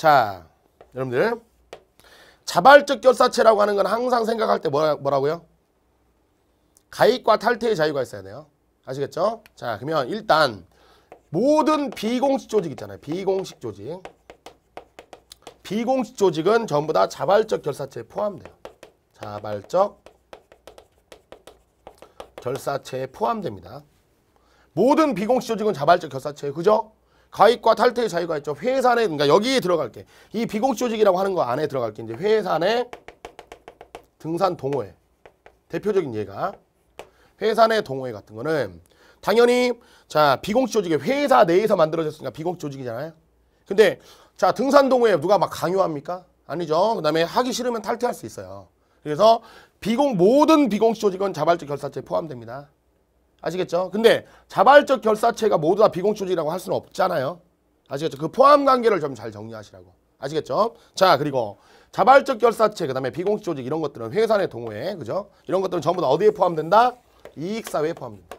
자, 여러분들 자발적 결사체라고 하는 건 항상 생각할 때 뭐라, 뭐라고요? 가입과 탈퇴의 자유가 있어야 돼요. 아시겠죠? 자, 그러면 일단 모든 비공식 조직 있잖아요. 비공식 조직. 비공식 조직은 전부 다 자발적 결사체에 포함돼요. 자발적 결사체에 포함됩니다. 모든 비공식 조직은 자발적 결사체예 그죠? 가입과 탈퇴의 자유가 있죠. 회사 내 그러니까 여기에 들어갈게. 이 비공식조직이라고 하는 거 안에 들어갈게. 이제 회사 내 등산 동호회 대표적인 예가 회사 내 동호회 같은 거는 당연히 자 비공식조직의 회사 내에서 만들어졌으니까 비공식조직이잖아요. 근데 자 등산 동호회 누가 막 강요합니까? 아니죠. 그다음에 하기 싫으면 탈퇴할 수 있어요. 그래서 비공 모든 비공식 조직은 자발적 결사체에 포함됩니다. 아시겠죠? 근데 자발적 결사체가 모두 다비공초직이라고할 수는 없잖아요. 아시겠죠? 그 포함 관계를 좀 잘 정리하시라고. 아시겠죠? 자, 그리고 자발적 결사체, 그 다음에 비공식 조직 이런 것들은 회사 내 동호회, 그죠? 이런 것들은 전부 다 어디에 포함된다? 이익사회에 포함된다.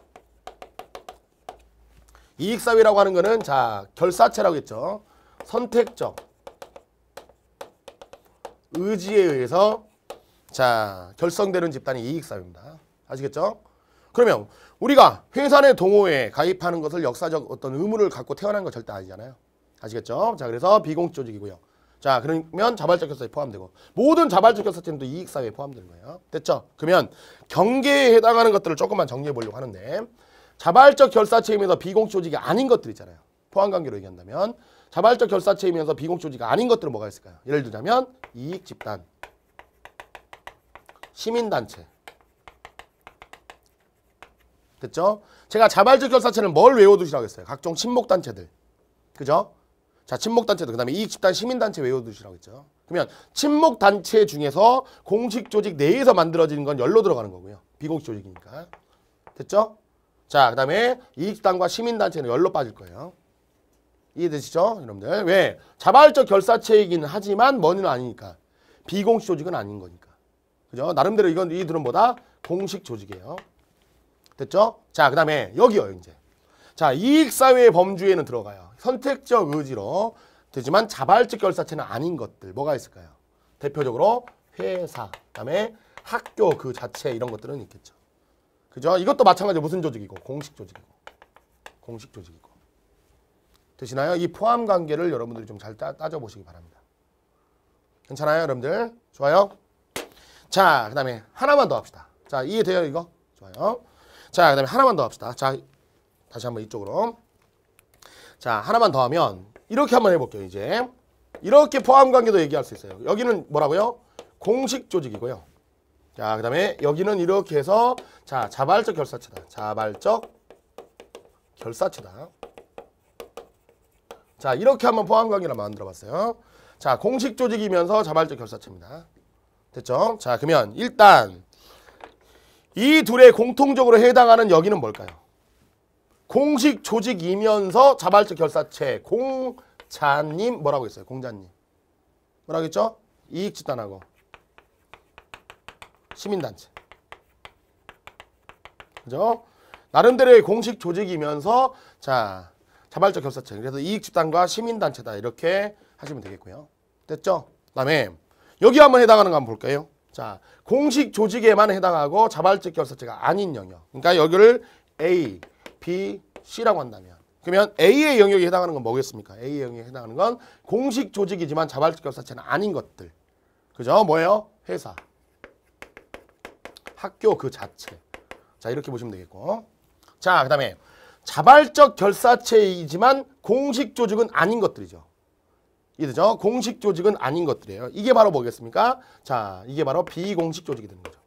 이익사회라고 하는 거는 자, 결사체라고 했죠. 선택적 의지에 의해서 자, 결성되는 집단이 이익사회입니다. 아시겠죠? 그러면 우리가 회사 내 동호회에 가입하는 것을 역사적 어떤 의무를 갖고 태어난 거 절대 아니잖아요. 아시겠죠? 자, 그래서 비공식 조직이고요. 자, 그러면 자발적 결사에 포함되고 모든 자발적 결사팀도 이익 사회에 포함되는 거예요. 됐죠? 그러면 경계에 해당하는 것들을 조금만 정리해 보려고 하는데 자발적 결사체이면서 비공식 조직이 아닌 것들 있잖아요. 포함관계로 얘기한다면 자발적 결사체이면서 비공식 조직이 아닌 것들은 뭐가 있을까요? 예를 들자면 이익 집단, 시민단체, 됐죠? 제가 자발적 결사체는 뭘 외워두시라고 했어요? 각종 친목단체들. 그죠? 자, 친목단체들. 그 다음에 이익집단 시민단체 외워두시라고 했죠? 그러면 친목단체 중에서 공식 조직 내에서 만들어지는 건 열로 들어가는 거고요. 비공식 조직이니까. 됐죠? 자, 그 다음에 이익집단과 시민단체는 열로 빠질 거예요. 이해되시죠? 여러분들. 왜? 자발적 결사체이긴 하지만 뭐는 아니니까. 비공식 조직은 아닌 거니까. 그죠? 나름대로 이건 이드론보다 공식 조직이에요. 됐죠? 자, 그 다음에 여기요, 이제. 자, 이익사회의 범주에는 들어가요. 선택적 의지로 되지만 자발적 결사체는 아닌 것들 뭐가 있을까요? 대표적으로 회사, 그다음에 학교 그 자체 이런 것들은 있겠죠. 그죠? 이것도 마찬가지로 무슨 조직이고 공식 조직이고 공식 조직이고 되시나요? 이 포함 관계를 여러분들이 좀 잘 따져보시기 바랍니다. 괜찮아요, 여러분들? 좋아요? 자, 그 다음에 하나만 더 합시다. 자, 이해돼요, 이거? 좋아요. 자, 그 다음에 하나만 더 합시다. 자, 다시 한번 이쪽으로. 자, 하나만 더 하면 이렇게 한번 해볼게요, 이제. 이렇게 포함 관계도 얘기할 수 있어요. 여기는 뭐라고요? 공식 조직이고요. 자, 그 다음에 여기는 이렇게 해서 자, 자발적 결사체다. 자발적 결사체다. 자, 이렇게 한번 포함 관계를 만들어 봤어요. 자, 공식 조직이면서 자발적 결사체입니다. 됐죠? 자, 그러면 일단 이 둘의 공통적으로 해당하는 여기는 뭘까요? 공식 조직이면서 자발적 결사체 공자님 뭐라고 했어요? 공자님 뭐라고 했죠? 이익집단하고 시민단체 그죠? 나름대로의 공식 조직이면서 자 자발적 결사체 그래서 이익집단과 시민단체다 이렇게 하시면 되겠고요 됐죠? 그 다음에 여기 한번 해당하는 거 한번 볼까요? 자, 공식 조직에만 해당하고 자발적 결사체가 아닌 영역. 그러니까 여기를 A, B, C라고 한다면 그러면 A의 영역에 해당하는 건 뭐겠습니까? A의 영역에 해당하는 건 공식 조직이지만 자발적 결사체는 아닌 것들. 그죠? 뭐예요? 회사. 학교 그 자체. 자, 이렇게 보시면 되겠고. 자, 그 다음에 자발적 결사체이지만 공식 조직은 아닌 것들이죠. 이죠 공식 조직은 아닌 것들이에요. 이게 바로 뭐겠습니까? 자, 이게 바로 비공식 조직이 되는 거죠.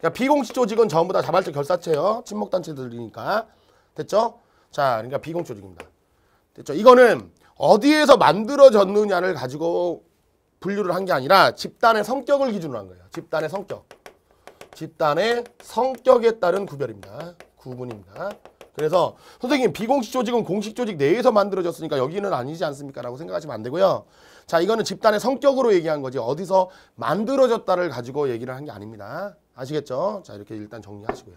그 비공식 조직은 전부 다 자발적 결사체요. 친목단체들이니까. 됐죠? 자, 그러니까 비공식 조직입니다. 됐죠? 이거는 어디에서 만들어졌느냐를 가지고 분류를 한 게 아니라 집단의 성격을 기준으로 한 거예요. 집단의 성격. 집단의 성격에 따른 구별입니다. 구분입니다. 그래서 선생님 비공식 조직은 공식 조직 내에서 만들어졌으니까 여기는 아니지 않습니까? 라고 생각하시면 안 되고요. 자 이거는 집단의 성격으로 얘기한 거지 어디서 만들어졌다를 가지고 얘기를 한 게 아닙니다. 아시겠죠? 자 이렇게 일단 정리하시고요.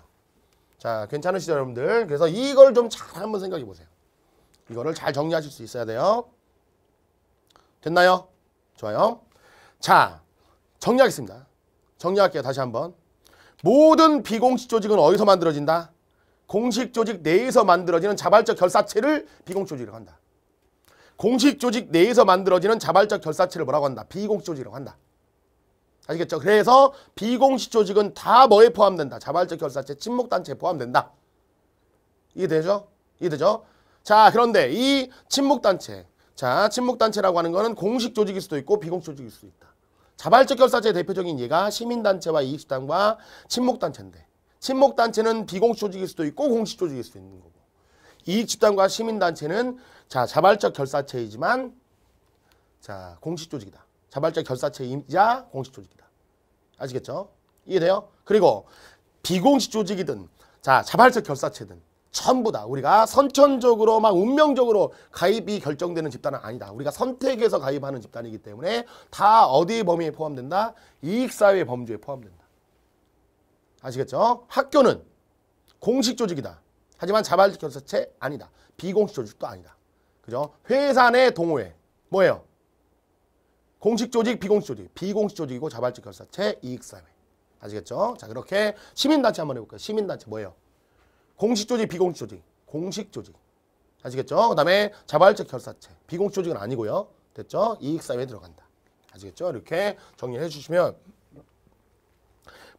자 괜찮으시죠 여러분들? 그래서 이걸 좀 잘 한번 생각해 보세요. 이거를 잘 정리하실 수 있어야 돼요. 됐나요? 좋아요. 자 정리하겠습니다. 정리할게요 다시 한번. 모든 비공식 조직은 어디서 만들어진다? 공식 조직 내에서 만들어지는 자발적 결사체를 비공식 조직이라고 한다. 공식 조직 내에서 만들어지는 자발적 결사체를 뭐라고 한다? 비공식 조직이라고 한다. 아시겠죠? 그래서 비공식 조직은 다 뭐에 포함된다? 자발적 결사체, 친목단체에 포함된다. 이해되죠? 이해되죠? 자, 그런데 이 친목단체. 자, 친목단체라고 하는 거는 공식 조직일 수도 있고 비공식 조직일 수도 있다. 자발적 결사체의 대표적인 예가 시민단체와 이익수당과 친목단체인데 친목단체는 비공식조직일 수도 있고 공식조직일 수도 있는 거고 이익집단과 시민단체는 자 자발적 결사체이지만 자 공식조직이다. 자발적 결사체이자 공식조직이다. 아시겠죠? 이해돼요? 그리고 비공식조직이든 자 자발적 결사체든 전부 다 우리가 선천적으로 막 운명적으로 가입이 결정되는 집단은 아니다. 우리가 선택해서 가입하는 집단이기 때문에 다 어디 범위에 포함된다? 이익사회 범주에 포함된다. 아시겠죠? 학교는 공식 조직이다. 하지만 자발적 결사체 아니다. 비공식 조직도 아니다. 그죠? 회사 내 동호회. 뭐예요? 공식 조직, 비공식 조직. 비공식 조직이고 자발적 결사체 이익사회. 아시겠죠? 자, 그렇게 시민단체 한번 해볼까요? 시민단체 뭐예요? 공식 조직, 비공식 조직. 공식 조직. 아시겠죠? 그 다음에 자발적 결사체. 비공식 조직은 아니고요. 됐죠? 이익사회에 들어간다. 아시겠죠? 이렇게 정리해 주시면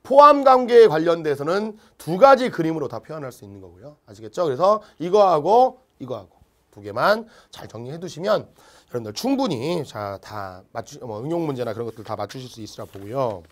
포함 관계에 관련돼서는 두 가지 그림으로 다 표현할 수 있는 거고요. 아시겠죠? 그래서 이거하고 이거하고 두 개만 잘 정리해 두시면 여러분들 충분히 자 다 맞추 뭐 응용 문제나 그런 것들 다 맞추실 수 있으라 보고요.